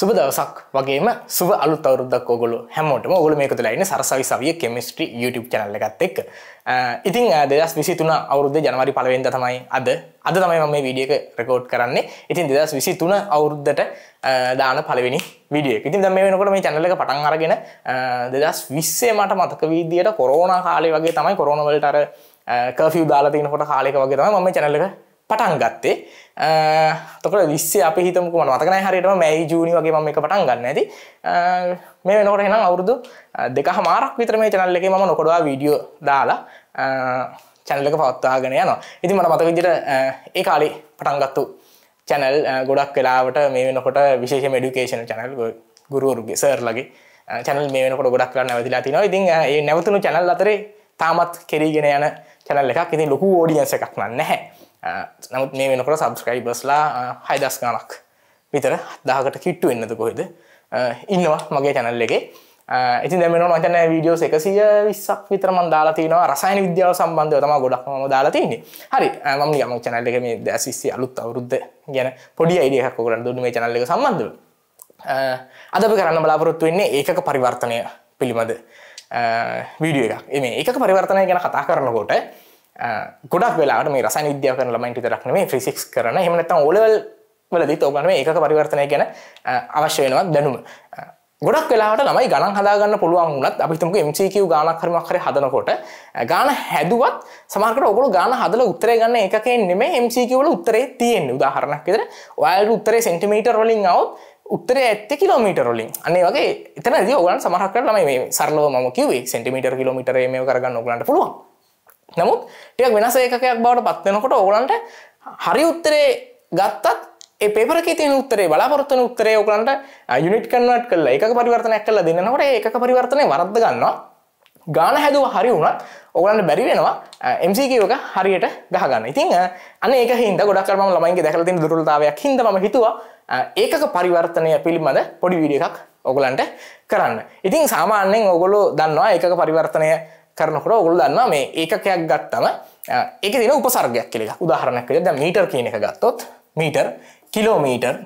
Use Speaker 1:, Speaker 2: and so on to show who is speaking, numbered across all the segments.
Speaker 1: සුබ දවසක් වගේම සුබ අලුත් අවුරුද්දක් ඔයගොල්ලෝ හැමෝටම ඔයගොල්ලෝ මේක තුලා ඉන්නේ සරසවි සවියේ කෙමිස්ට්‍රි YouTube channel එකත් එක්ක. ඉතින් 2023 අවුරුද්දේ ජනවාරි 1 වෙනිදා තමයි අද. අද තමයි මම මේ වීඩියෝ එක රෙකෝඩ් කරන්නේ. ඉතින් 2023 අවුරුද්දට දාන පළවෙනි වීඩියෝ එක. ඉතින් දැන් මේ වෙනකොට මේ channel එක පටන් අරගෙන 2020 මට මතක විදියට කොරෝනා කාලේ වගේ තමයි කොරෝනා වලට අර කර්ෆියු දාලා තියෙනකොට කාලයක වගේ තමයි මම මේ channel එක පටන් ගත්තේ තොකට විස්සේ අපි හිතමුකම මතකන හරිටම මැයි ජූනි වගේ ම එක පටන් ගන්න ඇති මේ වෙනකොට හෙනම් අවුරුදු දෙක හමාරක් විතර මේ චනල්ල එක ම නොකොඩවා වීඩියෝ දාලා චැනලක පවත්වාගෙන යනවා ඉති මට මතක විදිට ඒ කාලේ පටන්ගත්තු චැනල් ගොඩක් කලාවට මේ වෙනකොට විශේෂ මඩිකේෂන චැනල් ගුරුවරුගේ සර්ලගේ චැනල් මේ වෙනකොට ගොඩක් කරන්න ඇතිලා තිනවා ඉතින් ඒ නැවතුණු චැනල් අතරේ තාමත් කෙරීගෙන යන චැනල් එකක් ඉතින් ලොකු ෝඩියන්ස එකක් නැහැ නමුත් මේ වෙනකොට සබස්ක්‍රයිබස්ලා හයිදස් ගනක් විතර දහකට කිට්ටු එන්නද කොහෙද ඉන්නවා මගේ චැනල් එකේ ඉති දෙමන වචන වීඩියෝ එකසිය විස්සක් විතරම දාලාතිනවා රසයින විද්‍යාව සම්බන්ධය තම ගොඩක්ම දාලාතින්නේ හරි මම යම චනල්ල එක මේ දැසිස්සි අලුත් අවරුද්ධ ගැන පොඩි අයිඩියක් කොරන්න දුන්න මේ චනල්ල එක සම්බන්ධ අදප කරන්න බලාපොරොත්තු වෙන්නේ ඒක පරිවර්තනය පිළිබඳ වීඩියෝ එකක් එ මේ එක පරිවර්තනය ගැන කතා කරනකොට ගොඩක් වෙලාට මේ රසන් විද්‍යාව කරන ළමයින්ට විතරක් නෙමෙයි ෆිසික්ස් කරන එහෙම නැත්නම් ඕලෙවල් වලදීත් ඔයගොල්ලෝ මේ ඒකක පරිවර්තනය ගැන අවශ්‍ය වෙනවා දැනුම. ගොඩක් වෙලාට ළමයි ගණන් හදාගන්න පුළුවන් වුණත් අපි හිතමුකෝ MCQ ගානක් හරි මොකක් හරි හදනකොට ගාන හැදුවත් සමහරකට ඔයගොල්ලෝ ගාන හදලා උත්තරේ ගන්න එකකෙන් නෙමෙයි MCQ වල උත්තරේ තියෙන්නේ උදාහරණයක් විදිහට ඔයාලට උත්තරේ සෙන්ටිමීටර් වලින් આવොත් උත්තරේ ඇත්ත කිලෝමීටර් වලින් අන්නේ වගේ එතනදී ඔයගොල්ලන් සමහරකට ළමයි මේ සරලව මම කිව්වේ සෙන්ටිමීටර් කිලෝමීටර් මේ කරගන්න ඔයගොල්ලන්ට පුළුවන් නමුත් ටියක් වෙනස එකකයක් බවට පත්වෙනකොට ඕගලන්ට හරි උත්තරේ ගත්තත් ඒ පේපර තින උත්තරේ බලාපොරත්වන උත්තරේ ඕගලන්ට යුනිට් කන්වට කල්ලා එක පරිවර්තනයක් කල්ලා දෙන්නනකොට ඒක පරිවර්තනය වරද්ද ගන්නවා ගාන හැදුව හරි වුණත් ඔගලන්ට බැරි වෙනවා MCකෝක හරියට ගහගන්න ඉතින් අන ඒක හිද ගොඩක්රම ළමයින්ගේ දැකලතින් දුරලතාවයක් හිද ම හිතුවා ඒකක පරිවර්තනය පිළිබඳ පොඩි විඩිය එකක් ඔගලන්ට කරන්න ඉතින් සාමාන්‍යෙන් ඔගොලෝ දන්නවා ඒක පරිවර්තනය කරනකොට ඔගොල් දන්නවා මේ ඒකකයක් ගත්තම ඒක දින උපසර්ගයක් කියලා උදාහරණයක් විදිහට දැන් මීටර් කියන එක ගත්තොත් මීටර් කිලෝමීටර්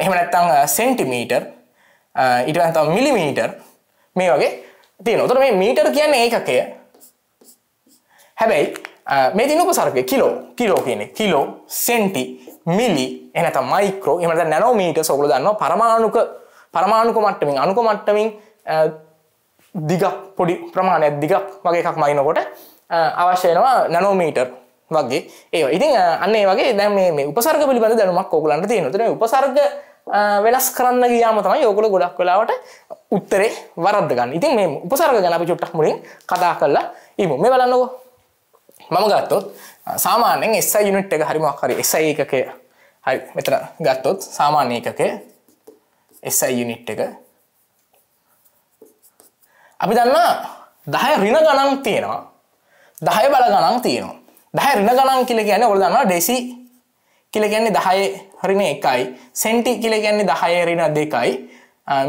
Speaker 1: එහෙම නැත්නම් සෙන්ටිමීටර් ඊට පස්සේ තව මිලිමීටර් මේ වගේ තියෙනවා. උතන මේ මීටර් කියන්නේ ඒකකය. හැබැයි මේ දින උපසර්ගය කිලෝ කිලෝ කියන්නේ කිලෝ සෙන්ටි මිලි එහෙම නැත්නම් මයික්‍රෝ එහෙම නැත්නම් නැනෝමීටර්ස් ඔයගොල්ලෝ දන්නවා පරමාණුක පරමාණුක මට්ටමින් අණුක මට්ටමින් දිගක් පොඩි ප්‍රමාණයක් දිගක් වගේ එකක් මයිනකොට අවශ්‍යයනවා නැනෝමීටර් වගේ ඒ ඉතින් අන්නේ වගේ දැම මේ උපසර්ග පිළිබඳ දැනුමක් ඕගලන්ට තියෙනතර උපසර්ග වෙනස් කරන්න ගියාම තමයි යෝගල ගොඩක් වෙලාවට උත්තරේ වරද්ද ගන්න ඉතින් මේ උපසර්ග ගැනපි චුට්ටක් මුලින් කතා කරලා ඉමු මේ බලන්නකෝ මම ගත්තොත් සාමාන්‍යෙන් එස් යුනිට් එක හරිමක් හරි එසයි එකකය හරි මෙතර ගත්තොත් සාමාන්‍ය එකකය එසයි යුනිට් එක අපි දන්න දහය රින ගණන් තියෙනවා දහය බල ගණන් තියෙනවා දහය රින ගණන් කියල කියන ඔොල දන්න ඩෙසි කියල කියන්නේ දහය හරින එකයි සෙන්ටි කියල කියන්නේ දහය රින දෙකයි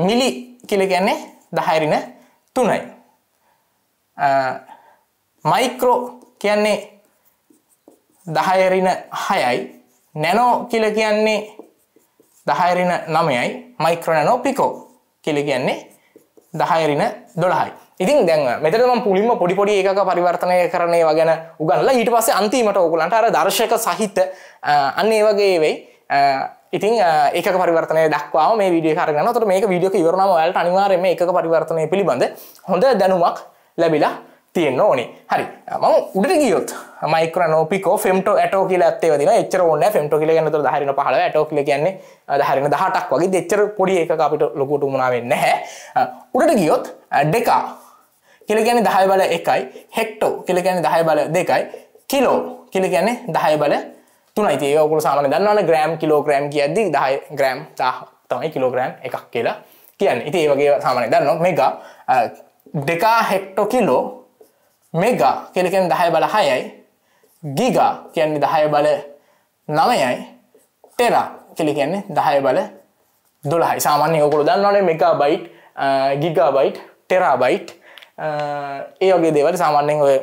Speaker 1: මිලි කියල කියන්නේ දහයරින තුනයි මයික්‍රෝ කියන්නේ දහයරින හයයි නැනෝ කියල කියන්නේ දහයරින නමයයි මයික්‍රණනෝ පිකෝ කියල කියන්නේ දහයරින දොළහයි ඉතින් දැන් මෙතම පුලින්ම පොඩිපොඩි එකක පරිවර්තනය කරනය වගැන උගන්නල ඊට පස්සේ අන්තිමට ඔගුලන්ට අර දර්ශක සහිත අන්න ඒ වගේ වෙයි ඉතින් ඒක පරිවර්තන දක්වා මේ විඩිය කරගන්න තොට මේ විඩියක යවරනම වලට අනිවාරම එක පරිවර්තනය පිළිබඳ හොඳ දැනුමක් ලැබිලා තියෙන්න්න ඕනේ හරි මම උඩට ගියොත් මයිකරනෝපික ෙම්ට ට කියල ඇත්තේ න චර න්න ෙම්ට කියල ගන්න හරින පහල ටෝ කියල කියන්නේ හරින දහටක් වගේ දෙච්චර පොඩි එක අපිට ලොකුට මුණාවෙන්න හැ උඩට ගියොත් ඩෙකා කියල ගැන දහය බල එකයි හෙක්ටෝ කියල ගැන දහය බල දෙකයි කිලෝ කියල ගැන්නේ දහය බල තුනයි ඒකු සාමන දන්නවන ග්‍රෑම් කිලෝග්‍රම් කියද දහය ග්‍රම් තමයි කිලෝග්‍රම් එකක් කියලා කියන්න ඉති ඒ වගේ සාමනය දන්න මෙග දෙකා හෙක්ටෝ කිලෝ මෙග කෙලකෙන් දහය බල හයයි ගිගා කියන්නේ දහය බල නමයයි ටෙරා කෙලි කියන්නේ දහය බල දොළහයි සාමාන්‍ය ඔකුළු දන්නවන mega byte giga byte tera byte ඒ වගේ දේවල් සාමාන්‍යෙන් ඔය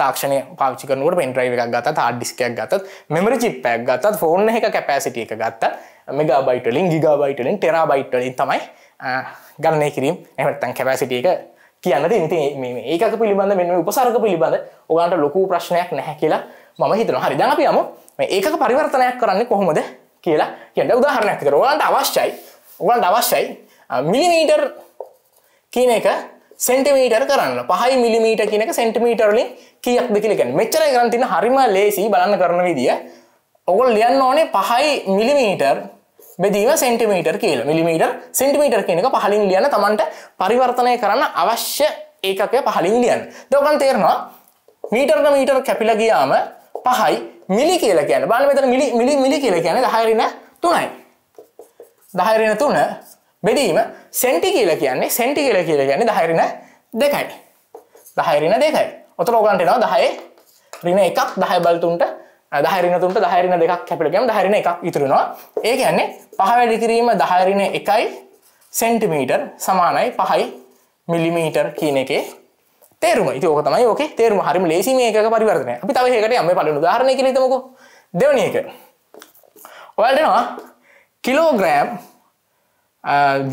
Speaker 1: තාක්ෂණය පාචිකනුවට පෙන්ට්‍රයි එකක් ගත ආඩිස්කයක් ගතත් මෙමරි චිප්පයක් ගතත් ෆෝර්න එක කැපෑසිටිය එක ගත්ත මෙගා බයිටලින් ගිගා බයිටලින් ටෙරා බයිටලින් තමයි ගණනය කිරීම එමත්තන් කැපෑසිටිය එක කියන්නට ඉති ඒක පිළිබඳ මෙ උපසරක පිළිබඳ ඔගන්ට ලොකු ප්‍රශ්නයක් නැහැ කියලා මම හිතන හරි දැන පියම ඒක පරිවර්තනයක් කරන්න කොහොමද කියලා කියන්න උදාහරණයක් කර ඔලන්ට අවශ්‍යයි ඔගන්ට අවශ්‍යයි මිලිමීටර් කියන එක සෙන්ටිමීටර් කරන්න පහයි මිලිමීට කියනක සෙන්ටිමීටර්ලින් කියක් දෙකිලකෙන මෙච්චර ගරන්තින හරිම ලේසි බලන්න කරන විදිිය ඔගොල් ලියන්න ඕනේ පහයි මිලිමීටර් බෙදීම සෙන්ටිමීටර් කියල මිලිමීටර් සෙන්ටිමීටර් කියන එක පහලින් ලියන තමන්ට පරිවර්තනය කරන්න අවශ්‍ය ඒකකය පහලින් ලියන් දෝකන් තේරවා මීටර්න මීටර් කැපිල ගියාම පහයි මිලි කියල කියන බල මෙතන මිලි මිලි මිලි කියල කියන දහයරන තුනයි දහයරෙන තුන බෙදීම සෙන්ටි කියල කියන්නේ සෙන්ටි කියල කියල කියන්නේ දහයරන දෙකයි දහයරන දෙකයි ඔතර ඕගන්ටෙනවා දහය රින එකක් දහය බලතුන්ට දහරිනතුන්ට දහරින දෙකක් කැපිට ගැම දහරින එකක් ඉතුරුණවා ඒ කියන්නේ පහ වැඩි කිරීම දහරින එකයි සෙන්ටිමීටර් සමානයි පහයි මිලිමීටර් කියන එකේ තේරුම ඉතිෝක තමයි ඕක තේරුම හරිම ලේසි මේක පරිවර්තනය අපි තව ඒකට යම පලු ධාරණය කළතමක දෙවන එක ඔයටනවා කිලෝග්‍රෑම්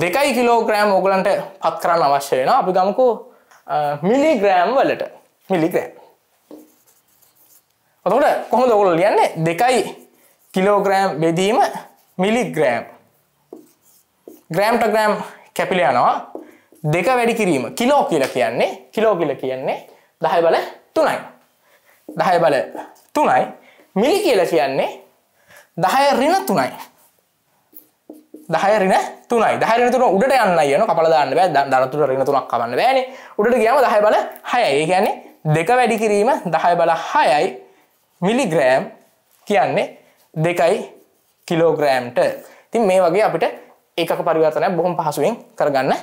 Speaker 1: දෙකයි කිලෝග්‍රෑම් ඕගලන්ට පත් කරන්න අවශ්‍ය වෙන අපි ගමකු මිලිග්‍රෑම් වලට මිලිග්‍රෑම් ඔතකොට කොහොමද ඔයගොල්ලෝ ලියන්නේ 2යි කිලෝග්‍රෑම් බෙදීම මිලිග්‍රෑම් ග්‍රෑම්ට ග්‍රෑම් කැපිලා යනවා දෙක වැඩි කිරීම කිලෝ කියලා කියන්නේ කිලෝ කියලා කියන්නේ 10 බල 3යි 10 බල 3යි මිලි කියලා කියන්නේ 10 ඍණ 3යි 10 ඍණ 3යි 10 ඍණ 3 උඩට යන්නයි යන කපලා දාන්න බෑ ධනතුර ඍණ 3ක් කවන්න බෑනේ උඩට ගියාම 10 බල 6යි ඒ කියන්නේ දෙක වැඩි කිරීම 10 බල 6යි මිලිග්‍රෑම් කියන්නේ දෙකයි කිලෝග්‍රෑම්ට තින් මේ වගේ අපිට ඒක පරිවර්තනයක් බොහොම පහසුවෙන් කරගන්න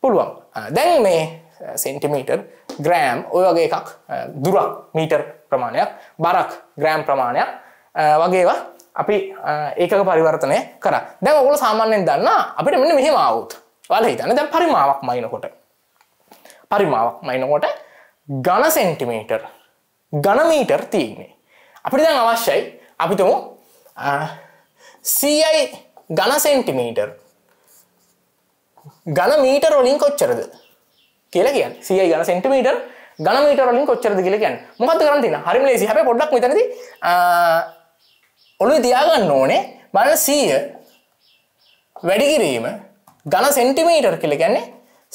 Speaker 1: පුළුවන් දැන් මේ සෙන්ටිමීටර් ග්‍රෑම් ඔය වගේ එකක් දුරක් මීටර් ප්‍රමාණයක් බරක් ග්‍රෑම් ප්‍රමාණයක් වගේවා අපි ඒක පරිවර්තනය කර දැන් ඔගුල සාමාන්‍යයෙන් දන්න අපිට මෙන්න මෙහෙම අවුත් වල හිතන්න දැන් පරිමාවක් මයිනකොට පරිමාවක් මයිනකොට ගණ සෙන්ටිමීටර් ගණමීටර් තියන්නේ අපිට දැන් අවශ්‍යයි අපිතුමු සයි ගන සෙන්ටිමීටර් ගන මීට රොලින් කොච්චරද කියලා කියන් සයි ගන සෙන්ටිමීටර් ගන මීට රොලින් කොච්චරද කියල කියන්න මොකද කරන්න තින හරිම ලේසි හැ පොඩක් මෙතනද ඔළු තියාගන්න ඕනේ බල සීය වැඩිකිරීම ගන සෙන්ටිමීටර් කියල ගැන්නේ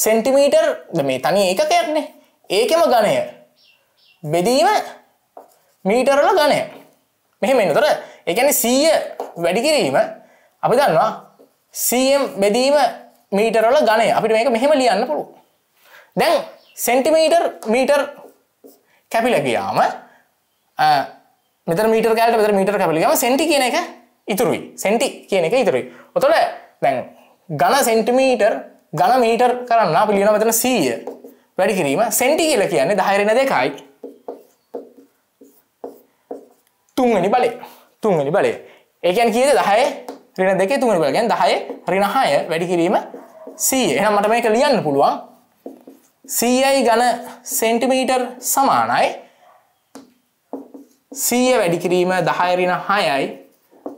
Speaker 1: සෙන්ටිමීටර් මේ තනි ඒක කරන්නේ ඒකෙම ගණය බෙදීම මීටරල ගණය මෙහෙම එන්නතර එකන සීය වැඩිකිරීම අපි දන්නවා සම් බෙදීම මීටරල ගණය අපිට මේක මෙහෙම ලියන්න පුළු දැන් සෙන්ටිමීටර් මීටර් කැපිල ගියාම මෙත මීට කෑට මෙත මීට කැපිලිගම සෙන්ටි කියන එක ඉතුරුයි සෙන්ටි කියන එක ඉතුරුයි ඔතොට දැන් ගණ සෙන්ටිමීටර් ගණ මීටර් කරන්න පිළියන මෙතන සීය වැඩි කිරීම සෙන්ටි කියල කියන්නේ දහරෙන දෙකයි තුන්වැනි බලය තුන්වැනි බලය ඒකැන් කියද දහය රින දෙක තුනි බල ගැන් දහය රින හය වැඩි කිරීම සීය එනම් මට මේක ලියන්න පුළුවන් සීයයි ගන සෙන්ටිමීටර් සමානයි සීය වැඩිකිරීම දහයරින හයයි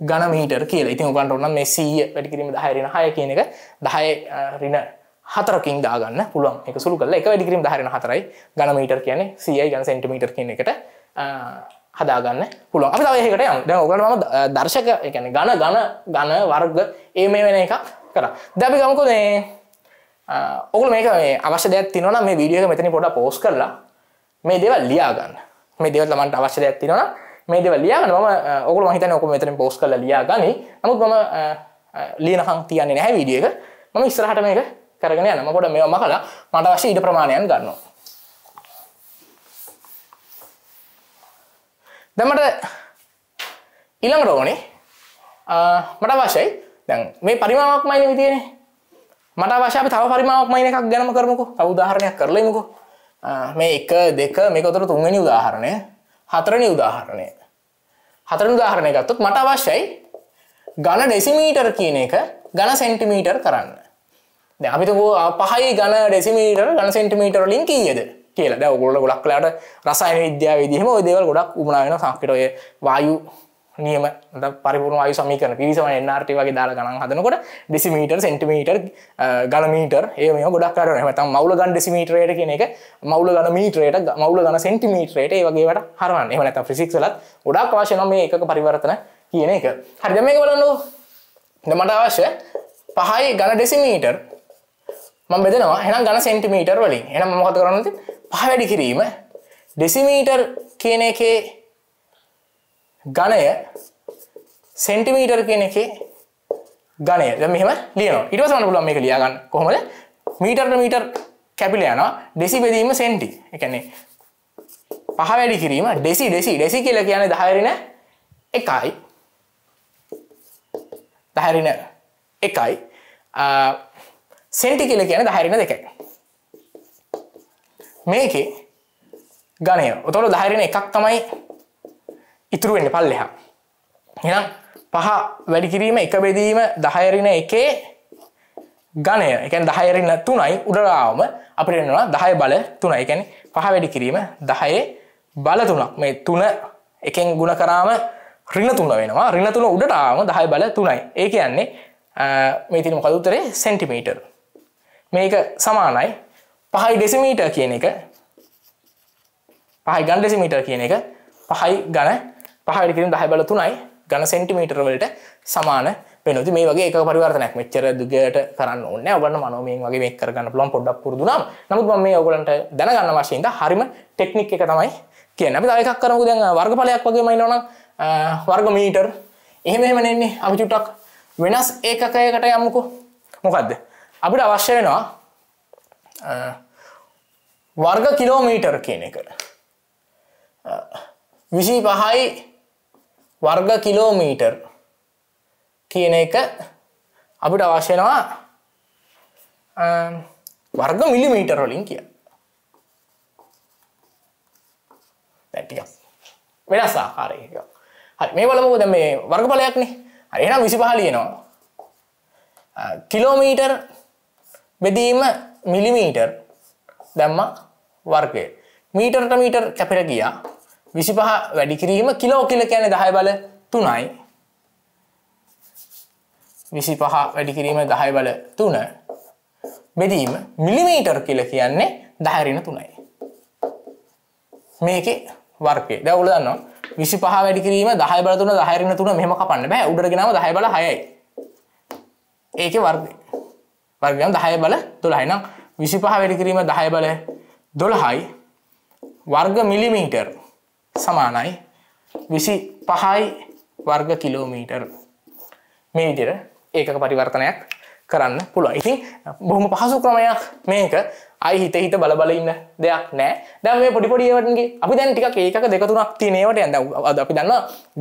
Speaker 1: ගන මීටර් කියල ඉතින් උගන්ට ඔන්න මේ සීය වැඩිකිරීම දහයරින හය කියන එක දහය රින හතරකින් දාගන්න පුළුවන් එක සුළු කල එක වැඩිකිරීම දහරන හතරයි ගන මීටර් කියන්නේ සීයයි ගන සෙන්ටිමීටර් කියන එකට හදාගන්න පුළුව අපි තව ඒකට යම් දැන් ඔයගොල්ලෝ මම දර්ශක ඒ කියන්නේ ඝන ඝන ඝන වර්ග ඒ මේ වෙන එකක් කරා දැන් අපි ගමුකෝ මේ ඔයගොල්ලෝ මේක මේ අවශ්‍ය දෙයක් තියෙනවා නම් මේ වීඩියෝ එක මෙතන පොඩ්ඩක් පෝස් කරලා මේ දේවල් ලියා ගන්න මේ දේවල් තමන්ට අවශ්‍ය දෙයක් තියෙනවා නම් මේ දේවල් ලියා ගන්න මම ඔයගොල්ලෝ මම හිතන්නේ ඔක මෙතන පෝස් කරලා ලියා ගනි නමුත් මම ලියනකම් තියන්නේ නැහැ වීඩියෝ එක මම ඉස්සරහට මේක කරගෙන යනවා මම පොඩ්ඩක් මේවා මකලා මට අවශ්‍ය ඊට ප්‍රමාණයන් ගන්නවා දැමට ඉළඟ රෝගනේ මට වශයි දැන් මේ පරිමාවක් මයින විතියෙන මට වශය තව පරිමාවක් මයින එකක් ගැනම කරමකු අවදාහරණයක් කරලමකු මේ එක දෙක මේකොතර තුන්වැනි උදාහරණය හතරණි උදාහරණය හතර උදාහරණය ගත්තුත් මට අවශ්‍යයි ගණ ඩෙසිමීටර් කියන එක ගණ සෙන්ටිමීටර් කරන්න දැ අපිතකෝ පහයි ගණ ඩෙසිමීටර් ගණ සෙන්ටිමීටර් ලින් කීයද කියලා දැ ඔගොල්ල ගොඩක්ලාට රසායන විද්‍යා විදිහම ඔදේවල් ගොඩක් උමනාාවෙන සංකටය වායු නියම පරිපුර අයු සමිකන පිරිසම එන්නට වගේ දාලා ගනන් හදනකොට ඩෙසිමීටර් සෙන්ටිමීටර් ගනමීටර් ඒම ගොඩක් කරන හතම් මවල ගන් ඩෙසිමීටරයට කියන එක මවල ගන මීටරයට මවල ගන සෙන්ටිමීටරයට ඒවගේට හරන්න එමනත ෆිසික්සලත් ගොඩක් වශයන මේ එක පරිවර්තන කියන එක හරිද මේ බලන්නු නමට අවශ්‍ය පහයි ගන ඩෙසිමීටර් මම බෙදෙනවා හෙනම් ගන සෙන්ටිමීටර් වලින් එනම් මොකද කරනති පහ වැඩි කිරීම ඩෙසිමීටර් කියන එකේ ගණය සෙන්ටිමීටර් කියන එකේ ගණය දැන් මෙහෙම ලියනවා ඊට පස්සේ මම පුළුවන් මේක ලියා ගන්න කොහොමද මීටර්ට මීටර් කැපිලා යනවා ඩෙසි බෙදීම සෙන්ටි ඒ කියන්නේ පහ වැඩි කිරීම ඩෙසි ඩෙසි ඩෙසි කියලා කියන්නේ 10 රින 1යි 10 රින 1යි සෙන්ටි කියලා කියන්නේ 10 රින 2යි මේකේ ගණය ඔතොල දහරෙන එකක් තමයි ඉතුරුවෙන්න පල්ලෙහා එනම් පහ වැඩි කිරීම එක බෙදීම දහයරින එකේ ගණය එකන් දහයරන්න තුනයි උඩරාවම අපිටෙන්වා දහය බල තුන එකැන පහ වැඩි කිරීම දහයේ බල තුනක් මේ තුන එකෙන් ගුණ කරාම රින තුන වෙනවා රින තුන උඩටාම දහය බල තුනයි ඒ කියන්නේ මේතින මොකදුතරේ සෙන්ටිමීටර් මේක සමානයි පහයි ඩෙසිමීටර් කියන එක පහයි ගන් ඩෙසිමීටර් කියන එක පහයි ගණ පහට කිරීම දහ බල තුනයි ගණ සෙන්ටිමීටර් වලට සමාන වෙනති මේ වගේ එක පරිවර්තනයක් මෙච්චර දුගට කරන්න ඕන්න ඔබන්න මනෝමයෙන් වගේ මේ කරගන්න පුළන් පොඩ්ඩක් පුරදුනම් නමුත් මේ ඔගලන්ට දැනගන්න වශයෙන්ද හරිම ටෙක්නික් එක තමයි කියන අපි දයකක් කරමු දැන් වර්ගඵලයක් වගේ මයිනවනම් වර්ග මීටර් එහෙම එහෙම නෙන්නේ අපි චුට්ටක් වෙනස් ඒකකයකට යමුකෝ මොකද්ද අපිට අවශ්‍ය වෙනවා වර්ග කිලෝමීටර් කියන එක විසි පහයි වර්ග කිලෝමීටර් කියන එක අපිට අවශ්‍යනවා වර්ග මිලිමීටර් වලින් කිය දැටිය වෙනස් ආකාරයක හරි මේ බලමු දැන් මේ වර්ගඵලයක්නේ හරි එහෙනම් 25 ලියනවා කිලෝමීටර් බෙදීම මිලිමීටර් දැම්ම වර්ගය මීටර්ට මීටර් කැපෙර ගියා විසි පහ වැඩි කිරීම කිලෝ කියල කියන දහය බල තුනයි විසි පහ වැඩි කිරීම දහය බල තුන බෙදීම මිලිමීටර් කියල කියන්නේ දහරින තුනයි මේක වර්කේ දැවුල දන්න විසි පහ වැඩි කිරීම දහය බල තුන දහරින තුන මෙම කපන්න බෑ උඩරගෙනම දහය බල හයයි ඒක වර්ගය වර්ගයන් දහය බල තුළහයිනම් විසිපහ වැඩි කිරීම දහය බල දොළහයි වර්ග මිලිමීටර් සමානයි විසි පහයි වර්ග කිලෝමීටර් මේ විදිර ඒක පරිවර්තනයක් කරන්න පුළුව ඉතින් බොහම පහසු ක්‍රමයක් මේක අයි හිත හිත බලබල ඉන්න දෙයක් නෑ දැම මේ පොඩිපොඩියවටගේ අපි දැන් ටික ඒකක දෙකතුනක් තිනේවට ඇඳ අද අපි දන්න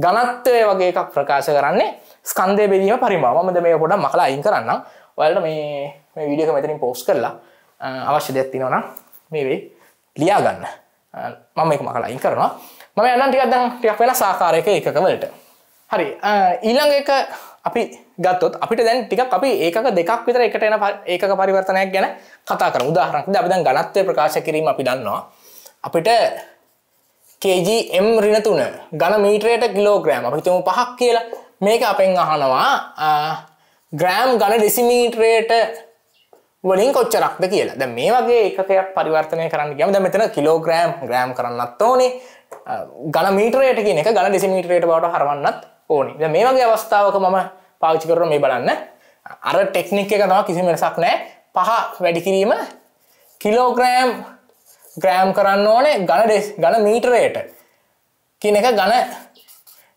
Speaker 1: ගනත්වය වගේ එකක් ප්‍රකාශ කරන්නේ ස්කන්දය බෙදීම පරිමාමද මේ පොඩ මකලා අයින් කරන්න ඔයාලට මේ මේ වීඩියෝ එක මෙතනින් පෝස්ට් කරලා අවශ්‍ය දෙයක් තියෙනවා නම් මේ වෙයි ලියා ගන්න. මම මේක මකලා අයින් කරනවා. මම යන්නම් ටිකක් දැන් ටිකක් වෙනස් ආකාරයක එකක වලට. හරි ඊළඟ එක අපි ගත්තොත් අපිට දැන් ටිකක් අපි ඒකක දෙකක් විතර එකට එන ඒකක පරිවර්තනයක් ගැන කතා කරමු. උදාහරණයක් විදිහට අපි දැන් ඝනත්වය ප්‍රකාශ කිරීම අපි දන්නවා. අපිට kgm ඍණ 3 ඝන මීටරයට කිලෝග්‍රෑම් අපි හිතමු 5ක් කියලා මේක අපෙන් අහනවා ග්‍රෑම් ගණ ඩෙසිමීටරයට වලින් කොච්චරක්ද කියලා ද මේ වගේ එකකයක් පරිවර්තනය කරන්න ගම මෙතන කිලෝග්‍රෑම් ග්‍රෑම් කරන්නත් ඕනේ ගණ මීටරයට කියන එක ගණ ඩෙසිමීටරයට බවට හරවන්නත් ඕනි ද මේ වගේ අවස්ථාවක මම පාවිච්චි කරන මේ බලන්න අර ටෙක්නික් එක තම කිසි වෙනසක් නෑ පහ වැඩි කිරීම කිලෝග්‍රෑම් ග්‍රෑම් කරන්න ඕනේ ගණ ගණ මීටරයට කියන එක ගණ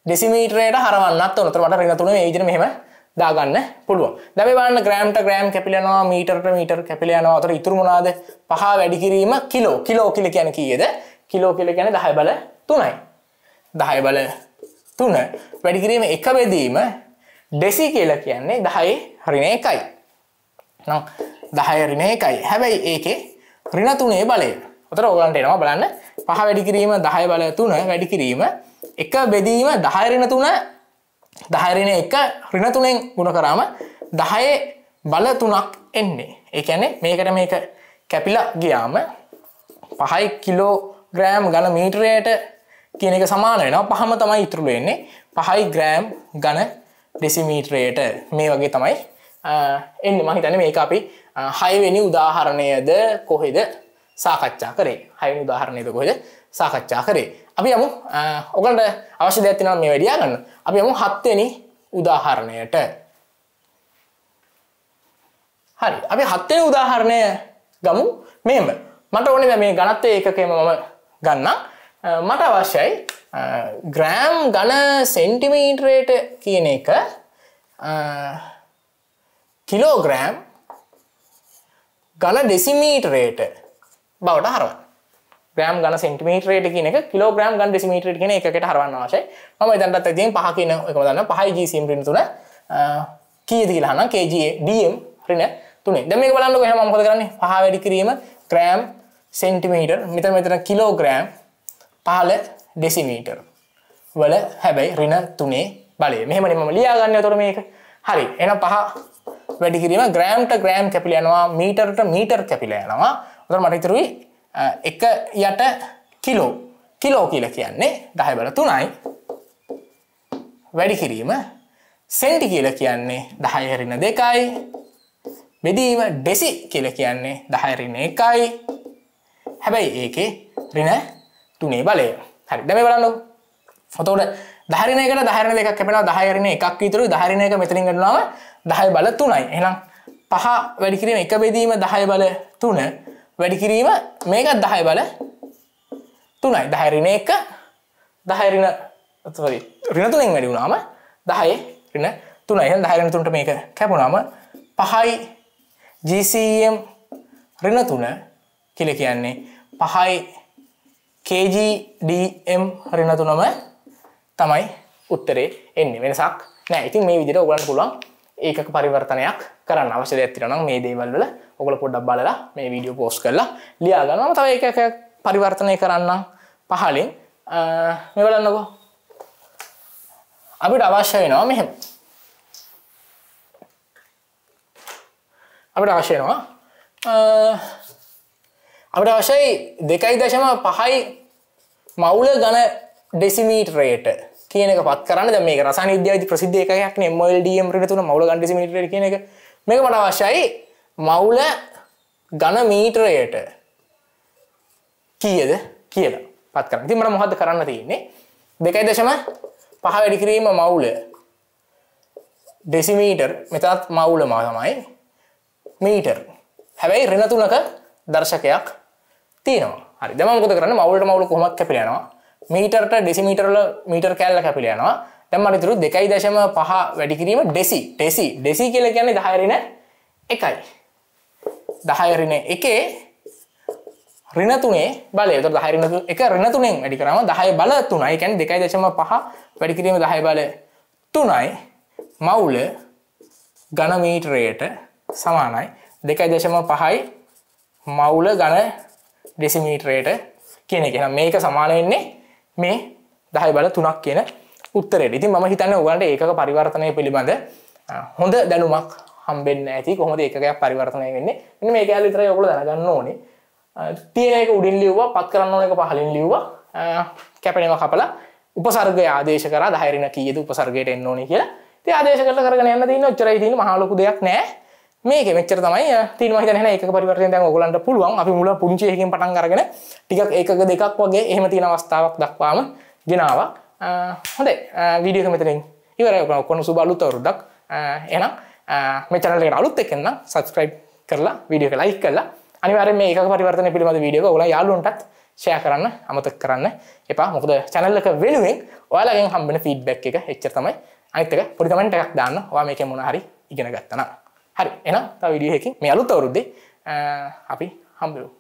Speaker 1: ඩෙසිමීටරයට හරවන්නත් උනතර මට රෙන තුනේ ඒජන මෙහෙම දාගන්න පුළුවන් දැබවන්න ග්‍රෑම්ට ග්‍රෑම් කැපිලනවා මීටර්ට මීටර් කැපිලයනවා අතර ඉතුරුණනාද පහ වැඩිකිරීම කිලෝ කිලෝ කිල කියැන කියද කිලෝ කිල ගැන දහය බල තුනයි දහය බල තුන වැඩිකිරීම එක බෙදීම ඩෙසි කියල කියන්නේ දහයි හරින එකයි දහය රින එකයි හැබැයි ඒකේ රින තුනේ බලය ඔතර ඔගන්ට එනවා බලන්න පහ වැඩිකිරීම දහය බල තුන වැඩිකිරීම එක බෙදීම දහයරින තුන දහරෙන එක රින තුනෙන් ගුණ කරාම දහයේ බල තුනක් එන්නේ ඒඇනෙ මේකට මේක කැපිලා ගියාම පහයි කිලෝ ග්‍රෑම් ගන මීටරයට කියන එක සමාන වෙන පහම තමයි ඉතුරුළු එන්නේ පහයි ග්‍රෑම් ගන ඩෙසිමීටරයට මේ වගේ තමයි එන්න මහිතන මේක අපි හයවෙනි උදාහරණයද කොහෙද සාකච්ඡා කරේ හයිනු දාහරණයද කොහද සාකච්ඡා කරේ අපි යමු ඔකන්ට අවශ්‍ය දැතිනම් මේ වැඩියා ගන්න අපි යමු හත්වෙන උදාහරණයට හරි අපි හත්තේ උදාහරණය ගමු මෙම මට ඕන මේ ගණත්තය එකකම මම ගන්න මට අවශ්‍යයි ග්‍රෑම් ගන සෙන්ටිමීටරේට කියන එක කිලෝග්‍රෑම් ගන ඩෙසිමීටරේට බවට හරවන්න ග්‍රම් ගන සෙන්ටිමීට්‍රේට කියන එක කිලෝග්‍රම් ගන් ඩෙසිමීට්‍රේට කියන එකට හරවන්න අවශ්‍යයි මම එතනටත් ඉතින් පහ කියන එක දන්න 5 GCM ඍණ තුන කීයද කියලා අහනවා kg dm ඍණ තුනේ දැන් මේක බලන්නකො එහෙනම් මම මොකද කරන්නේ පහ වැඩි කිරීම ග්‍රෑම් සෙන්ටිමීටර් මෙතන මෙතන කිලෝග්‍රෑම් 15 ඩෙසිමීටර් වල හැබැයි ඍණ තුනේ බලය මෙහෙමනේ මම ලියාගන්නේ එතකොට මේක හරි එහෙනම් පහ වැඩි කිරීම ග්‍රෑම්ට ග්‍රෑම් කැපිලා යනවා මීටරට මීටර් කැපිලා යනවා තර මටතුරුයි එක යට කිලෝ කිලෝ කියල කියන්නේ දහබල තුනයි වැඩි කිරීම සෙන්ටි කියල කියන්නේ දහයහරින දෙකයි බෙදීම ඩෙසි කියල කියන්නේ දහයරින එකයි හැබැයි ඒකේ රින තුනේ බලය හරි දැම බලන්නු හොතෝට දහරිනක දහරන දෙක කැපෙන දහයරන එකක් විතුරු දහරිනක මෙතරින් ගන්නාව දහය බල තුනයි එනම් පහ වැඩිකිරීම එක බෙදීම දහය බල තුන වැඩි කිරීම මේකත් දහය බල තුනයි දහරින එක දහරින රින තුනෙන් වැඩි වුණාම දහයේ රින තුනයි දහරන තුන්ට මේක කැපුණාම පහයි GCM e රින තුන කියල කියන්නේ පහයි KGDM e රින තුනම තමයි උත්තරේ එන්නේ වෙනසක් නෑ ඉතින් මේ විදිට ඔගලන්න පුළුවන් ඒකක පරිවර්තනයක් කරන්න අවශ්‍ය ඇතිරනම් මේ දේවල්ල ඔගල පොඩ්ඩක් බලලා මේ වීඩියෝ පෝස් කරලා ලියාගන්නම තව ඒක පරිවර්තනය කරන්න පහලින් මෙවලන්නකෝ අපිට අවශ්‍ය වෙනවා මෙහෙම අපිට අවශ්‍යනවා අපට අවශ්‍යයි දෙකයි දශම පහයි මවුල ගන ඩෙසිමීට රේට කියනක පත් කරන්න මේ රසා විද්‍යාති ප්‍රසිද්ධයකයක් මල් ඩියම් රට තුන මවල ගන්ඩි මිට කියන එක මේක මට අවශ්‍යයි මවුල ගන මීටරයට කියද කියලා පත් කරන තිමට මොහද කරන්න තියන්නේ දෙකයි දශම පහ වැඩිකිරීම මවුල ඩෙසිමීටර් මෙතත් මවුල මාතමයි මීටර් හැබැයි රෙනතුනක දර්ශකයක් තියෙනවා හරි දමකොද කරන්න මවුලට මවුල කොමක් කැපිලෙනවා මීටර්ට ඩෙසිමීටරල මීටර් කැල්ල කැපිලයනවා තැම් අනිතුරු දෙකයි දශම පහ වැඩිකිරීම ඩෙසි ටෙසි ඩෙසි කියල කියන්නේ දහයරින එකයි දහයරින එකේ රිනතුනේ බලය දහරින එක රනතුනෙන් වැඩි කරම දහය බල තුනයි කැන් දෙකයි දශම පහ වැඩිකිරීම දහයි බල තුනයි මවුල ගණමීටරයට සමානයි දෙකයි දශම පහයි මවුල ගණ ඩෙසිමීටරයට කියන කියෙන මේක සමානයෙන්නේ මේ දහයි බල තුනක් කියන උත්තරයට ඉතින් ම හිතන්න ඔගලට ඒක පරිවර්තනය පිළිබඳ හොඳ දැනුමක් හම්බෙන්න්න ඇති කොහොද ඒකයක් පරිවර්තනය වෙන්නේ මෙන්න මේ කෑල් විතර ඔකල දැනගන්න ඕනේ තියෙනක උඩින් ලිව්වා පත් කරන්න ඕනක පහලින් ලිව්වා කැපෙනම කපලා උපසර්ග ආදේශ කර දහරින කියීද උපසර්ගයට එන්න ඕනි කියලා ති ආදේශ කරල කරගන්න යන්න දී නොච්චරයි දී මහලොකු දෙයක් නෑ මේක මෙච්චර තමයි තිීම හිතන එක පරිවර්තය දැන් ඔගලන්ට පුළුවන් අපි මුල පුංචියකින් පටන් කරගෙන ටිකක් එකක දෙකක් වගේ එහෙම තියෙන අවස්ථාවක් දක්වාම ගෙනවා හොඳේ වීඩියක මෙතනින් ඉවර කොනු සුබලු තවරුදක් එනම් මෙචනලට අලුත් එකන්න සබස්ක්‍රයිබ් කරලා වීඩියක ලයි කරලා අනිවර මේ එක පරිවර්තන පිළිබඳ වීඩියෝ ඔල යාලුන්ටත් ෂය කරන්න අමතක් කරන්න එපා මොකද චැනල්ලක වෙනුවෙන් ඔයාලගෙන් හම්බෙන ෆීඩ්බැක් එක එච්චර තමයි අනිතක පොඩිකමෙන්ට් එකක් දාන්න ඔයා මේක මොන හරි ඉගෙන ගත්තනා හරි එන තව විඩියහකින් මේ අලුත් අවුරුද්දේ අපි හම්බෙමු